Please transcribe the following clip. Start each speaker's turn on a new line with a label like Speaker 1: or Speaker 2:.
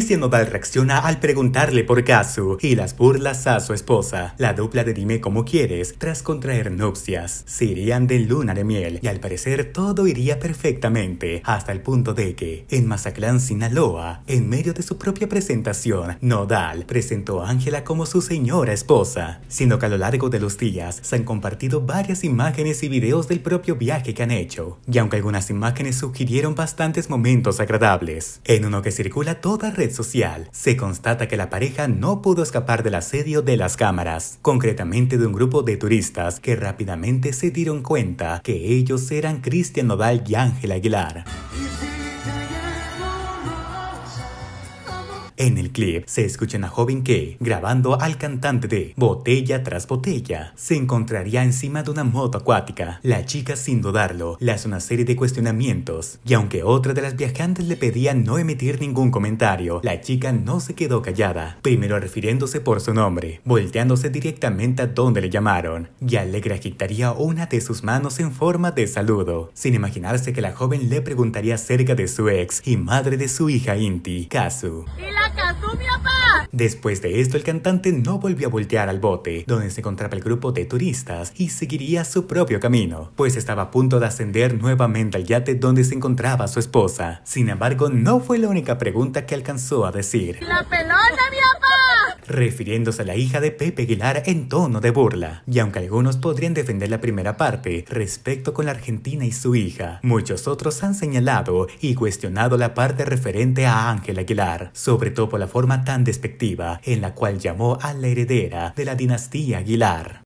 Speaker 1: si Nodal reacciona al preguntarle por caso y las burlas a su esposa. La dupla de Dime Como Quieres, tras contraer nupcias, se irían de luna de miel y al parecer todo iría perfectamente, hasta el punto de que, en Mazaclán Sinaloa, en medio de su propia presentación, Nodal presentó a Ángela como su señora esposa, sino que a lo largo de los días se han compartido varias imágenes y videos del propio viaje que han hecho, y aunque algunas imágenes sugirieron bastantes momentos agradables, en uno que circula toda red social, se constata que la pareja no pudo escapar del asedio de las cámaras, concretamente de un grupo de turistas que rápidamente se dieron cuenta que ellos eran Cristian Nodal y Ángel Aguilar. En el clip se escucha una joven que, grabando al cantante de Botella tras Botella, se encontraría encima de una moto acuática. La chica, sin dudarlo, le hace una serie de cuestionamientos, y aunque otra de las viajantes le pedía no emitir ningún comentario, la chica no se quedó callada, primero refiriéndose por su nombre, volteándose directamente a donde le llamaron, y alegre agitaría una de sus manos en forma de saludo, sin imaginarse que la joven le preguntaría acerca de su ex y madre de su hija Inti, Kazu. Después de esto, el cantante no volvió a voltear al bote, donde se encontraba el grupo de turistas, y seguiría su propio camino, pues estaba a punto de ascender nuevamente al yate donde se encontraba su esposa. Sin embargo, no fue la única pregunta que alcanzó a decir. ¡La pelota, mi papá! refiriéndose a la hija de Pepe Aguilar en tono de burla. Y aunque algunos podrían defender la primera parte respecto con la Argentina y su hija, muchos otros han señalado y cuestionado la parte referente a Ángel Aguilar, sobre todo por la forma tan despectiva en la cual llamó a la heredera de la dinastía Aguilar.